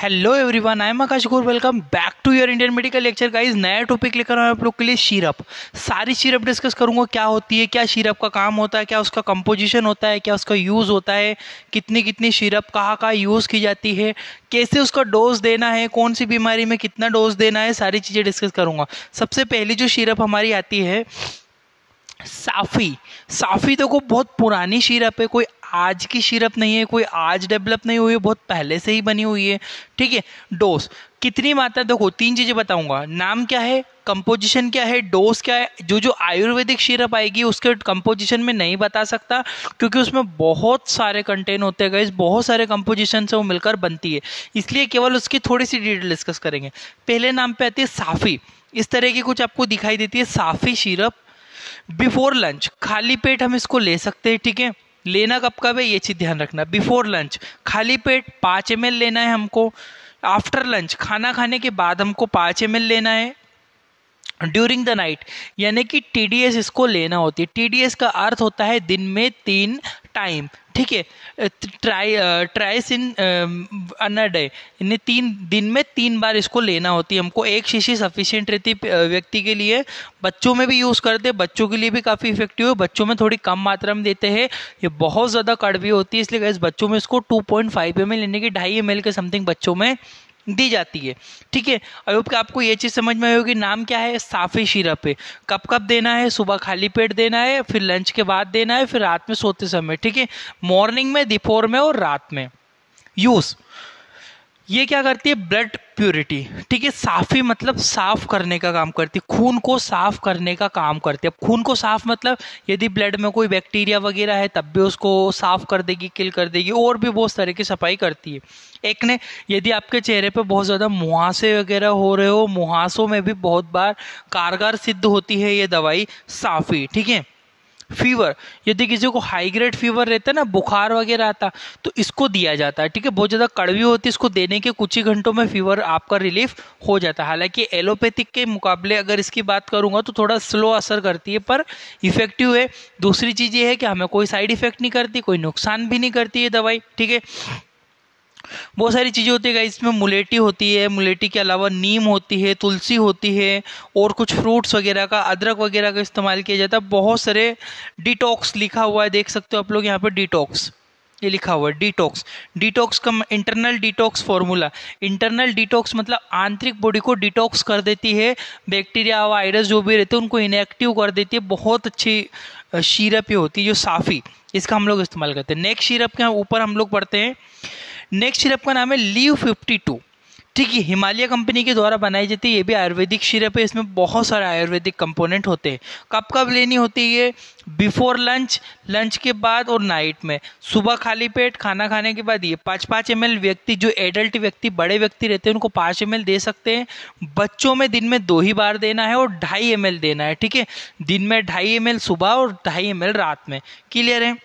Hello everyone I am Akash Gaur welcome back to your Indian medical lecture guys नया टॉपिक लेकर आया आप लोग के लिए शीरप सारी शीरप डिस्कस करूंगा क्या होती है क्या सीरप का काम होता है क्या उसका कंपोजिशन होता है क्या उसका यूज़ होता है कितनी कितनी शीरप कहाँ कहाँ यूज़ की जाती है कैसे उसका डोज देना है कौन सी बीमारी में कितना डोज देना है सारी चीज़ें डिस्कस करूँगा सबसे पहली जो सीरप हमारी आती है साफ़ी साफ़ी तो को बहुत पुरानी शीरप है कोई आज की सिरप नहीं है कोई आज डेवलप नहीं हुई है बहुत पहले से ही बनी हुई है ठीक है डोज कितनी मात्रा देखो तीन चीज़ें बताऊंगा नाम क्या है कंपोजिशन क्या है डोज क्या है जो जो आयुर्वेदिक सिरप आएगी उसके कंपोजिशन में नहीं बता सकता क्योंकि उसमें बहुत सारे कंटेन होते हैं गाइस बहुत सारे कंपोजिशन से वो मिलकर बनती है इसलिए केवल उसकी थोड़ी सी डिटेल डिस्कस करेंगे पहले नाम पे आती है साफ़ी इस तरह की कुछ आपको दिखाई देती है साफ़ी सिरप बिफोर लंच खाली पेट हम इसको ले सकते हैं ठीक है थीके? लेना कब कब है ये चीज़ ध्यान रखना बिफोर लंच खाली पेट पाँच एम लेना है हमको आफ्टर लंच खाना खाने के बाद हमको पाँच एम लेना है ड्यूरिंग द नाइट यानी कि टी इसको लेना होती है टी का अर्थ होता है दिन में तीन टाइम ठीक है ट्राई ट्राइस इन अन डे यानी तीन दिन में तीन बार इसको लेना होती है हमको एक शीशी सफिशियंट रहती व्यक्ति के लिए बच्चों में भी यूज़ करते हैं बच्चों के लिए भी काफ़ी इफेक्टिव है बच्चों में थोड़ी कम मात्रा में देते हैं ये बहुत ज़्यादा कड़वी होती है इसलिए इस बच्चों में इसको two point five M L यानी कि ढाई एम एल के समथिंग बच्चों में दी जाती है ठीक है अयुब के आपको ये चीज़ समझ में आई होगी नाम क्या है साफ़ी शीरप है कब कब देना है सुबह खाली पेट देना है फिर लंच के बाद देना है फिर रात में सोते समय ठीक है मॉर्निंग में दोपहर में और रात में यूज़ ये क्या करती है ब्लड प्योरिटी ठीक है साफी मतलब साफ करने का काम करती है खून को साफ करने का काम करती है अब खून को साफ मतलब यदि ब्लड में कोई बैक्टीरिया वगैरह है तब भी उसको साफ कर देगी किल कर देगी और भी बहुत तरह की सफाई करती है एक ने यदि आपके चेहरे पर बहुत ज़्यादा मुहासे वगैरह हो रहे हो मुहासों में भी बहुत बार कारगर सिद्ध होती है ये दवाई साफी ठीक है फीवर यदि किसी को हाई ग्रेड फीवर रहता है ना बुखार वगैरह आता तो इसको दिया जाता है ठीक है बहुत ज़्यादा कड़वी होती है इसको देने के कुछ ही घंटों में फीवर आपका रिलीफ हो जाता है हालांकि एलोपैथिक के मुकाबले अगर इसकी बात करूँगा तो थोड़ा स्लो असर करती है पर इफेक्टिव है दूसरी चीज़ ये है कि हमें कोई साइड इफेक्ट नहीं करती कोई नुकसान भी नहीं करती ये दवाई ठीक है बहुत सारी चीज़ें होती है इसमें मुलेटी होती है मुलेटी के अलावा नीम होती है तुलसी होती है और कुछ फ्रूट्स वगैरह का अदरक वगैरह का इस्तेमाल किया जाता है बहुत सारे डिटॉक्स लिखा हुआ है देख सकते हो आप लोग यहाँ पर डिटॉक्स ये लिखा हुआ है डिटॉक्स डिटॉक्स का internal detox formula internal detox मतलब आंतरिक बॉडी को डिटॉक्स कर देती है बैक्टीरिया वायरस जो भी रहते हैं उनको इनएक्टिव कर देती है बहुत अच्छी शीरप ही होती है जो साफ़ी इसका हम लोग इस्तेमाल करते हैं नेक्स्ट शीरप के ऊपर हम लोग पढ़ते हैं नेक्स्ट सिरप का नाम है लीव फिफ्टी टू ठीक है हिमालय कंपनी के द्वारा बनाई जाती है ये भी आयुर्वेदिक सिरप है इसमें बहुत सारे आयुर्वेदिक कंपोनेंट होते हैं कब कब लेनी होती है ये बिफोर लंच लंच के बाद और नाइट में सुबह खाली पेट खाना खाने के बाद ये पाँच पाँच एम व्यक्ति जो एडल्ट व्यक्ति बड़े व्यक्ति रहते हैं उनको पाँच एम दे सकते हैं बच्चों में दिन में दो ही बार देना है और ढाई एम देना है ठीक है दिन में ढाई एम सुबह और ढाई एम रात में क्लियर है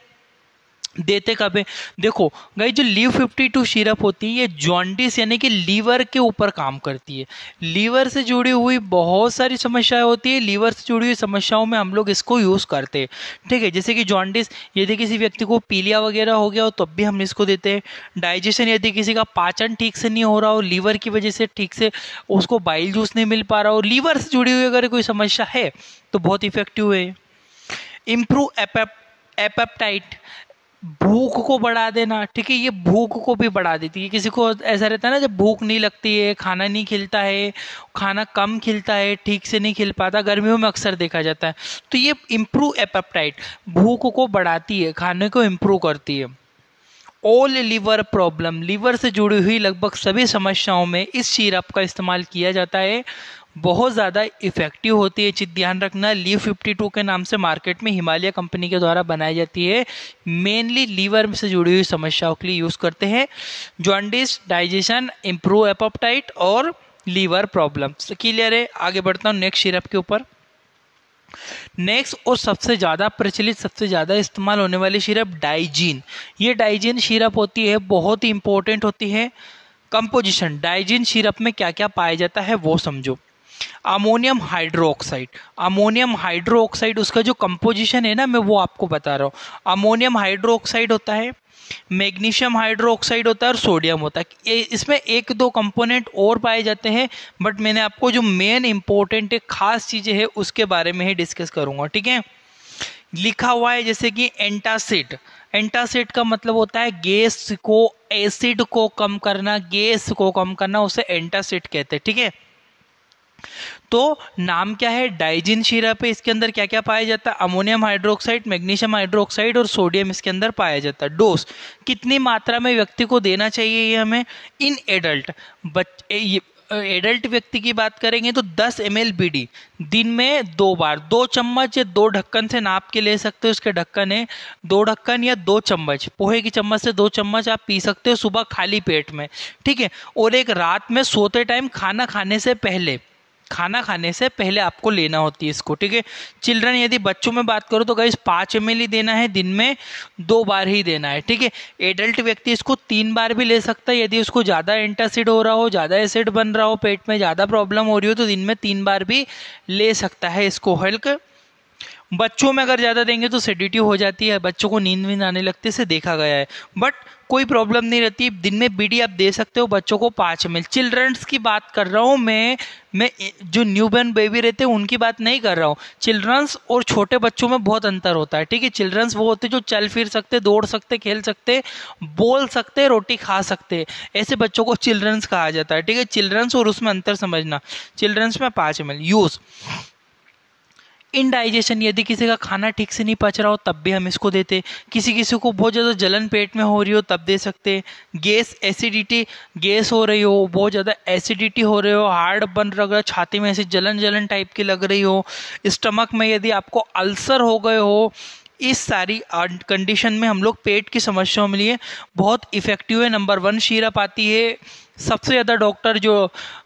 देते कब है देखो गई जो लीव फिफ्टी टू सीरप होती है ये जॉन्डिस यानी कि लीवर के ऊपर काम करती है लीवर से जुड़ी हुई बहुत सारी समस्याएं होती है लीवर से जुड़ी हुई समस्याओं में हम लोग इसको यूज़ करते हैं ठीक है जैसे कि जॉन्डिस यदि किसी व्यक्ति को पीलिया वगैरह हो गया हो तब भी हम इसको देते हैं डाइजेशन यदि किसी का पाचन ठीक से नहीं हो रहा हो लीवर की वजह से ठीक से उसको बाइल जूस नहीं मिल पा रहा हो लीवर से जुड़ी हुई अगर कोई समस्या है तो बहुत इफेक्टिव है इम्प्रूव एपेप एपेप्टाइट भूख को बढ़ा देना ठीक है ये भूख को भी बढ़ा देती है किसी को ऐसा रहता है ना जब भूख नहीं लगती है खाना नहीं खिलता है खाना कम खिलता है ठीक से नहीं खिल पाता गर्मियों में अक्सर देखा जाता है तो ये इम्प्रूव एपेप्टाइट भूख को बढ़ाती है खाने को इम्प्रूव करती है ऑल लीवर प्रॉब्लम लीवर से जुड़ी हुई लगभग सभी समस्याओं में इस शीरप का इस्तेमाल किया जाता है बहुत ज़्यादा इफेक्टिव होती है चीज़ ध्यान रखना लीव टू के नाम से मार्केट में हिमालय कंपनी के द्वारा बनाई जाती है मेनली लीवर से जुड़ी हुई समस्याओं के लिए यूज़ करते हैं जॉन्डिस डाइजेशन इम्प्रूव एपोपटाइट और लीवर प्रॉब्लम्स क्लियर है आगे बढ़ता हूँ नेक्स्ट सिरप के ऊपर नेक्स्ट और सबसे ज़्यादा प्रचलित सबसे ज़्यादा इस्तेमाल होने वाली सिरप डाइजीन ये डाइजीन सिरप होती है बहुत ही इंपॉर्टेंट होती है कंपोजिशन डाइजीन सिरप में क्या क्या पाया जाता है वो समझो अमोनियम हाइड्रोक्साइड अमोनियम हाइड्रोक्साइड उसका जो कंपोजिशन है ना मैं वो आपको बता रहा हूँ अमोनियम हाइड्रोक्साइड होता है मैग्नीशियम हाइड्रोक्साइड होता है और सोडियम होता है इसमें एक दो कंपोनेंट और पाए जाते हैं बट मैंने आपको जो मेन इंपॉर्टेंट खास चीज़ें हैं उसके बारे में ही डिस्कस करूँगा ठीक है लिखा हुआ है जैसे कि एंटासिड एंटासिड का मतलब होता है गैस को एसिड को कम करना गैस को कम करना उसे एंटासिड कहते हैं ठीक है तो नाम क्या है डाइजिन शिरप पे इसके अंदर क्या क्या पाया जाता है अमोनियम हाइड्रोक्साइड मैग्नीशियम हाइड्रोक्साइड और सोडियम इसके अंदर पाया जाता है डोज कितनी मात्रा में व्यक्ति को देना चाहिए ये हमें इन एडल्ट एडल्ट व्यक्ति की बात करेंगे तो 10 एम एल दिन में दो बार दो चम्मच या दो ढक्कन से नाप के ले सकते हो उसके ढक्कन है दो ढक्कन या दो चम्मच पोहे की चम्मच से दो चम्मच आप पी सकते हो सुबह खाली पेट में ठीक है और एक रात में सोते टाइम खाना खाने से पहले खाना खाने से पहले आपको लेना होती है इसको ठीक है चिल्ड्रन यदि बच्चों में बात करो तो गाइस पाँच एम ही देना है दिन में दो बार ही देना है ठीक है एडल्ट व्यक्ति इसको तीन बार भी ले सकता है यदि उसको ज़्यादा एंटासिड हो रहा हो ज़्यादा एसिड बन रहा हो पेट में ज़्यादा प्रॉब्लम हो रही हो तो दिन में तीन बार भी ले सकता है इसको हल्क बच्चों में अगर ज़्यादा देंगे तो सेडिटिव हो जाती है बच्चों को नींद वींद आने लगते से देखा गया है बट कोई प्रॉब्लम नहीं रहती दिन में बीडी आप दे सकते हो बच्चों को पाँच एम चिल्ड्रंस की बात कर रहा हूँ मैं मैं जो न्यू बर्न बेबी रहते हैं उनकी बात नहीं कर रहा हूँ चिल्ड्रंस और छोटे बच्चों में बहुत अंतर होता है ठीक है चिल्ड्रंस वो होते हैं जो चल फिर सकते दौड़ सकते खेल सकते बोल सकते रोटी खा सकते ऐसे बच्चों को चिल्ड्रंस कहा जाता है ठीक है चिल्ड्रंस और उसमें अंतर समझना चिल्ड्रंस में पाँच एम यूज़ इनडाइजेशन यदि किसी का खाना ठीक से नहीं पच रहा हो तब भी हम इसको देते किसी किसी को बहुत ज़्यादा जलन पेट में हो रही हो तब दे सकते गैस एसिडिटी गैस हो रही हो बहुत ज़्यादा एसिडिटी हो रही हो हार्ड बन रख रहा छाती में ऐसे जलन जलन टाइप की लग रही हो स्टमक में यदि आपको अल्सर हो गए हो इस सारी कंडीशन अं- में हम लोग पेट की समस्याओं में लिए बहुत इफ़ेक्टिव है नंबर वन शीरप आती है सबसे ज़्यादा डॉक्टर जो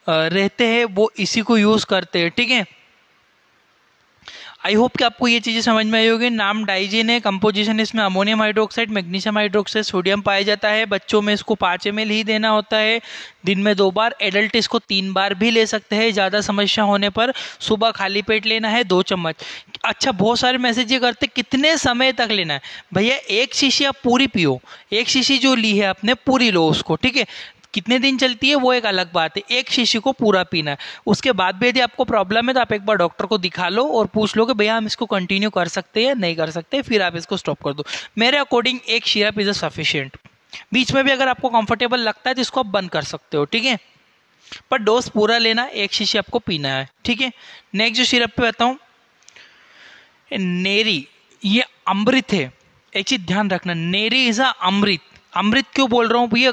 रहते हैं वो इसी को यूज़ करते हैं ठीक है आई होप कि आपको ये चीज़ें समझ में आई होगी नाम डाइजिन है कंपोजिशन इसमें ammonium hydroxide magnesium hydroxide sodium पाया जाता है बच्चों में इसको पाँच एम ही देना होता है दिन में दो बार एडल्ट इसको तीन बार भी ले सकते हैं ज़्यादा समस्या होने पर सुबह खाली पेट लेना है दो चम्मच अच्छा बहुत सारे मैसेज ये करते कितने समय तक लेना है भैया एक शीशी आप पूरी पियो एक शीशी जो ली है आपने पूरी लो उसको ठीक है कितने दिन चलती है वो एक अलग बात है एक शीशी को पूरा पीना है उसके बाद भी यदि आपको प्रॉब्लम है तो आप एक बार डॉक्टर को दिखा लो और पूछ लो कि भैया हम इसको कंटिन्यू कर सकते हैं नहीं कर सकते फिर आप इसको स्टॉप कर दो मेरे अकॉर्डिंग एक शीरप इज अ सफिशियंट बीच में भी अगर आपको कंफर्टेबल लगता है तो इसको आप बंद कर सकते हो ठीक है पर डोज पूरा लेना एक शीशी आपको पीना है ठीक है नेक्स्ट जो सिरप पे बताऊं नेरी ये अमृत है एक चीज ध्यान रखना नेरी इज अ अमृत अमृत क्यों बोल रहा हूं भैया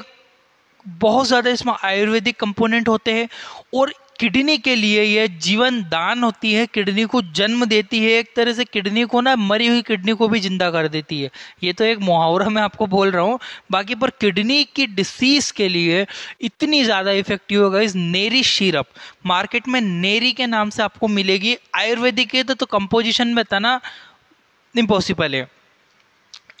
बहुत ज़्यादा इसमें आयुर्वेदिक कंपोनेंट होते हैं और किडनी के लिए यह जीवन दान होती है किडनी को जन्म देती है एक तरह से किडनी को ना मरी हुई किडनी को भी जिंदा कर देती है ये तो एक मुहावरा मैं आपको बोल रहा हूँ बाकी पर किडनी की डिसीज के लिए इतनी ज़्यादा इफेक्टिव होगा इस नेरी शीरप मार्केट में नेरी के नाम से आपको मिलेगी आयुर्वेदिक है तो, तो कंपोजिशन में था ना इम्पॉसिबल है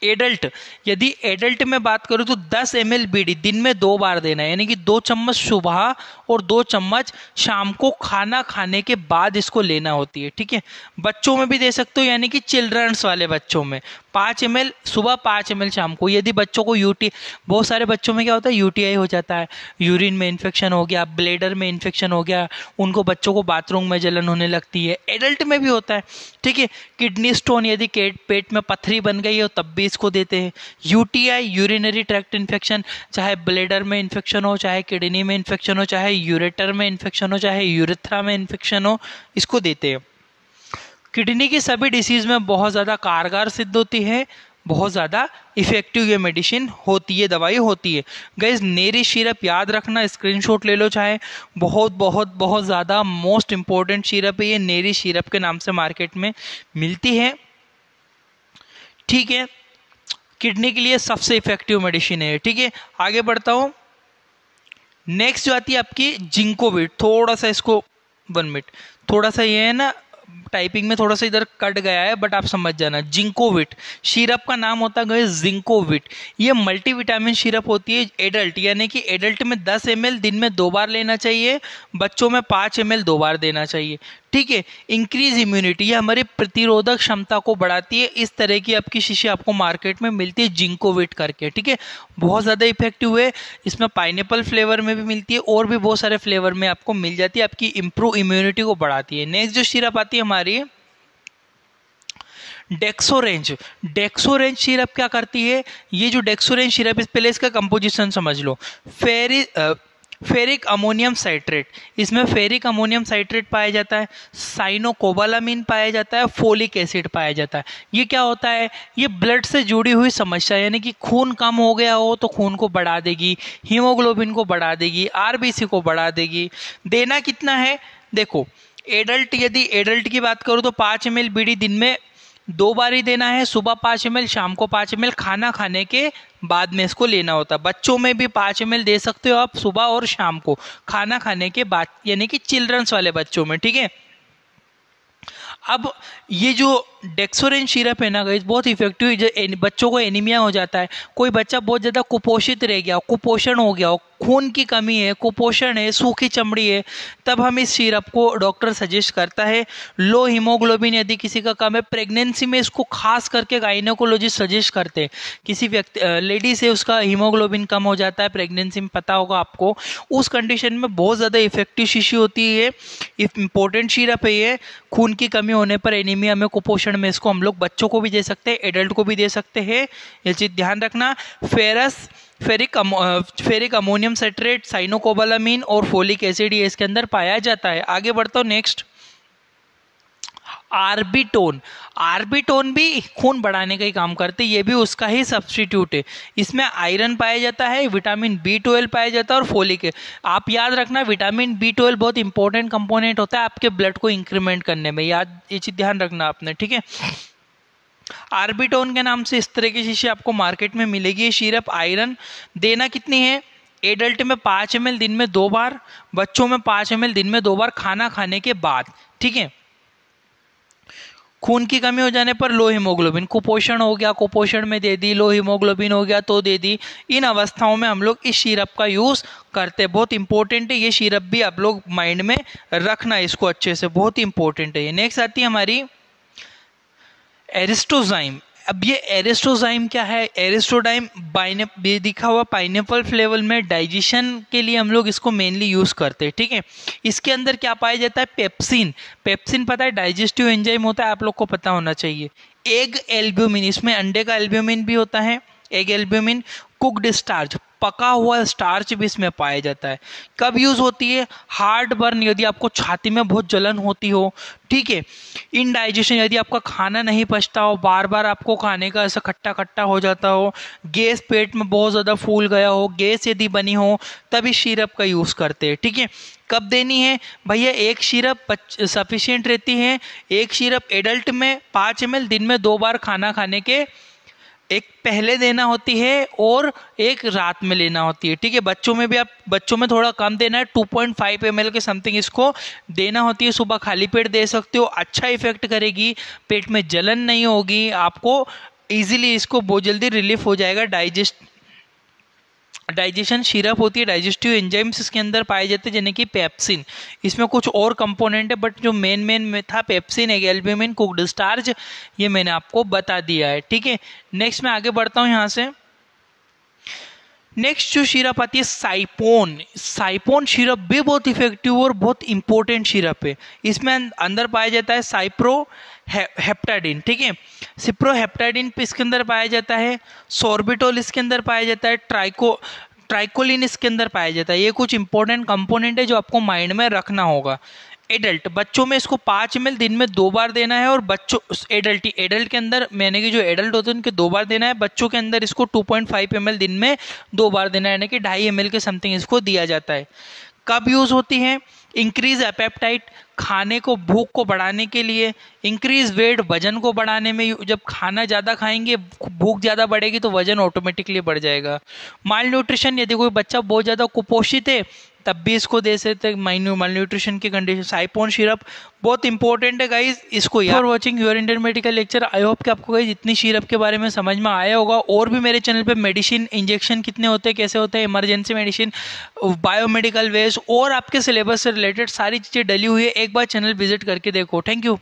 एडल्ट यदि एडल्ट में बात करूं तो 10 एम एल दिन में दो बार देना है यानी कि दो चम्मच सुबह और दो चम्मच शाम को खाना खाने के बाद इसको लेना होती है ठीक है बच्चों में भी दे सकते हो यानी कि चिल्ड्रंस वाले बच्चों में पाँच एम सुबह पाँच एम शाम को यदि बच्चों को यू बहुत सारे बच्चों में क्या होता है यू हो जाता है यूरिन में इन्फेक्शन हो गया ब्लेडर में इन्फेक्शन हो गया उनको बच्चों को बाथरूम में जलन होने लगती है एडल्ट में भी होता है ठीक है किडनी स्टोन यदि पेट में पथरी बन गई हो तब भी इसको देते हैं यू यूरिनरी ट्रैक्ट इन्फेक्शन चाहे ब्लेडर में इन्फेक्शन हो चाहे किडनी में इन्फेक्शन हो चाहे यूरेटर में इन्फेक्शन हो चाहे यूरेथ्रा में इन्फेक्शन हो इसको देते हैं किडनी की सभी डिसीज़ में बहुत ज़्यादा कारगर सिद्ध होती है बहुत ज़्यादा इफ़ेक्टिव ये मेडिसिन होती है दवाई होती है गैस नेरी सिरप याद रखना स्क्रीनशॉट ले लो चाहे बहुत बहुत बहुत ज़्यादा मोस्ट इंपॉर्टेंट सिरप है ये नेरी सिरप के नाम से मार्केट में मिलती है ठीक है किडनी के लिए सबसे इफेक्टिव मेडिसिन है ठीक है आगे बढ़ता हूँ नेक्स्ट जो आती है आपकी जिंकोविट थोड़ा सा इसको वन मिनट थोड़ा सा ये है ना टाइपिंग में थोड़ा सा इधर कट गया है बट आप समझ जाना जिंकोविट शीरप का नाम होता है जिंकोविट ये मल्टीविटामिन शीरप होती है एडल्ट यानी कि एडल्ट में 10 एम दिन में दो बार लेना चाहिए बच्चों में 5 एम दो बार देना चाहिए ठीक है इंक्रीज इम्यूनिटी ये हमारे प्रतिरोधक क्षमता को बढ़ाती है इस तरह की आपकी शीशी आपको मार्केट में मिलती है जिंकोविट करके ठीक है बहुत ज़्यादा इफेक्टिव है इसमें पाइनएप्पल फ्लेवर में भी मिलती है और भी बहुत सारे फ्लेवर में आपको मिल जाती है आपकी इम्प्रूव इम्यूनिटी को बढ़ाती है नेक्स्ट जो सिरप आती है हमारी डेक्सोरेंज डेक्सोरेंज सिरप क्या करती है ये जो डेक्सोरेंज सिरप इस पहले इसका कंपोजिशन समझ लो फेरी फेरिक अमोनियम साइट्रेट इसमें फेरिक अमोनियम साइट्रेट पाया जाता है साइनोकोबालामिन पाया जाता है फोलिक एसिड पाया जाता है ये क्या होता है ये ब्लड से जुड़ी हुई समस्या यानी कि खून कम हो गया हो तो खून को बढ़ा देगी हीमोग्लोबिन को बढ़ा देगी आरबीसी को बढ़ा देगी देना कितना है देखो एडल्ट यदि एडल्ट की बात करूँ तो पाँच एम बी दिन में दो बार ही देना है सुबह पाँच एम शाम को पाँच एम खाना खाने के बाद में इसको लेना होता है बच्चों में भी पाँच एम दे सकते हो आप सुबह और शाम को खाना खाने के बाद यानी कि चिल्ड्रंस वाले बच्चों में ठीक है अब ये जो डेक्सोरेन सिरप है ना गई बहुत इफेक्टिव बच्चों को एनीमिया हो जाता है कोई बच्चा बहुत ज़्यादा कुपोषित रह गया कुपोषण हो गया खून की कमी है कुपोषण है सूखी चमड़ी है तब हम इस सिरप को डॉक्टर सजेस्ट करता है लो हीमोग्लोबिन यदि किसी का कम है प्रेगनेंसी में इसको खास करके गाइनोकोलॉजिस्ट सजेस्ट करते हैं किसी व्यक्ति लेडी से उसका हीमोग्लोबिन कम हो जाता है प्रेगनेंसी में पता होगा आपको उस कंडीशन में बहुत ज़्यादा इफेक्टिव शीशी होती है इम्पोर्टेंट सिरप है ये खून की कमी होने पर एनीमिया में कुपोषण में इसको हम लोग बच्चों को भी दे सकते हैं एडल्ट को भी दे सकते हैं ये चीज़ ध्यान रखना फेरस फेरिक अमो, फेरिक अमोनियम सेट्रेट साइनोकोबालामीन और फोलिक एसिड ये इसके अंदर पाया जाता है आगे बढ़ता हूँ नेक्स्ट आर्बिटोन आर्बिटोन भी खून बढ़ाने का ही काम करते ये भी उसका ही सब्सटीट्यूट है इसमें आयरन पाया जाता है विटामिन बी ट्वेल्व पाया जाता है और फोलिक आप याद रखना विटामिन बी ट्वेल्व बहुत इंपॉर्टेंट कंपोनेंट होता है आपके ब्लड को इंक्रीमेंट करने में याद ये चीज़ ध्यान रखना आपने ठीक है आर्बिटोन के नाम से इस तरह की शीशी आपको मार्केट में मिलेगी ये सिरप आयरन देना कितनी है एडल्ट में पाँच एम दिन में दो बार बच्चों में पाँच एम दिन में दो बार खाना खाने के बाद ठीक है खून की कमी हो जाने पर लो हीमोग्लोबिन कुपोषण हो गया कुपोषण में दे दी लो हीमोग्लोबिन हो गया तो दे दी इन अवस्थाओं में हम लोग इस सिरप का यूज़ करते बहुत इंपॉर्टेंट है ये सिरप भी आप लोग माइंड में रखना इसको अच्छे से बहुत इंपॉर्टेंट है ये नेक्स्ट आती है हमारी एरिस्टोजाइम अब ये एरिस्टोजाइम क्या है एरिस्टोडाइम बाइने ये दिखा हुआ पाइनएप्पल फ्लेवर में डाइजेशन के लिए हम लोग इसको मेनली यूज़ करते हैं ठीक है इसके अंदर क्या पाया जाता है पेप्सिन पेप्सिन पता है डाइजेस्टिव एंजाइम होता है आप लोग को पता होना चाहिए एग एल्ब्यूमिन इसमें अंडे का एल्ब्यूमिन भी होता है एग एल्ब्यूमिन कुकड स्टार्च पका हुआ स्टार्च भी इसमें पाया जाता है कब यूज़ होती है हार्ट बर्न यदि आपको छाती में बहुत जलन होती हो ठीक है इनडाइजेशन यदि आपका खाना नहीं पचता हो बार बार आपको खाने का ऐसा खट्टा खट्टा हो जाता हो गैस पेट में बहुत ज़्यादा फूल गया हो गैस यदि बनी हो तभी शीरप का यूज़ करते हैं ठीक है कब देनी है भैया एक शीरप सफिशियंट रहती है एक शीरप एडल्ट में पाँच एम दिन में दो बार खाना खाने के एक पहले देना होती है और एक रात में लेना होती है ठीक है बच्चों में भी आप बच्चों में थोड़ा कम देना है 2.5 पॉइंट के समथिंग इसको देना होती है सुबह खाली पेट दे सकते हो अच्छा इफेक्ट करेगी पेट में जलन नहीं होगी आपको ईजिली इसको बहुत जल्दी रिलीफ हो जाएगा डाइजेस्ट डाइजेशन शीरप होती है डाइजेस्टिव एंजाइम्स इसके अंदर पाए जाते हैं जैसे कि पेप्सिन इसमें कुछ और कंपोनेंट है बट जो मेन मेन में था पेप्सिन है एल्ब्यूमिन कुकड स्टार्च ये मैंने आपको बता दिया है ठीक है नेक्स्ट मैं आगे बढ़ता हूँ यहाँ से नेक्स्ट जो शीरप आती है साइपोन साइपोन शिरप भी बहुत इफेक्टिव और बहुत इंपॉर्टेंट शिरप है इसमें अंदर पाया जाता है साइप्रो हेप्टाडिन ठीक है सिप्रोहेप्टाडिन इसके अंदर पाया जाता है सोर्बिटोल इसके अंदर पाया जाता है ट्राइको ट्राइकोलिन इसके अंदर पाया जाता है ये कुछ इंपॉर्टेंट कंपोनेंट है जो आपको माइंड में रखना होगा एडल्ट बच्चों में इसको पाँच एम दिन में दो बार देना है और बच्चों एडल्ट एडल्ट के अंदर मैंने कि जो एडल्ट होते हैं उनके दो बार देना है बच्चों के अंदर इसको 2.5 पॉइंट दिन में दो बार देना है यानी कि ढाई एम के समथिंग इसको दिया जाता है कब यूज़ होती है इंक्रीज एपेप्टाइट खाने को भूख को बढ़ाने के लिए इंक्रीज वेट वजन को बढ़ाने में जब खाना ज़्यादा खाएंगे भूख ज़्यादा बढ़ेगी तो वजन ऑटोमेटिकली बढ़ जाएगा माल न्यूट्रिशन यदि कोई बच्चा बहुत ज़्यादा कुपोषित है तब भी इसको दे सकते हैं मल न्यूट्रिशन की कंडीशन साइपोन शिरप बहुत इंपॉर्टेंट है गाइज इसको यार for watching your Indian medical lecture I hope कि आपको गाइज इतनी शिरप के बारे में समझ में आया होगा और भी मेरे चैनल पे मेडिसिन इंजेक्शन कितने होते हैं कैसे होते हैं इमरजेंसी मेडिसिन बायोमेडिकल वेस्ट और आपके सिलेबस से रिलेटेड सारी चीज़ें डली हुई है एक बार चैनल विजिट करके देखो थैंक यू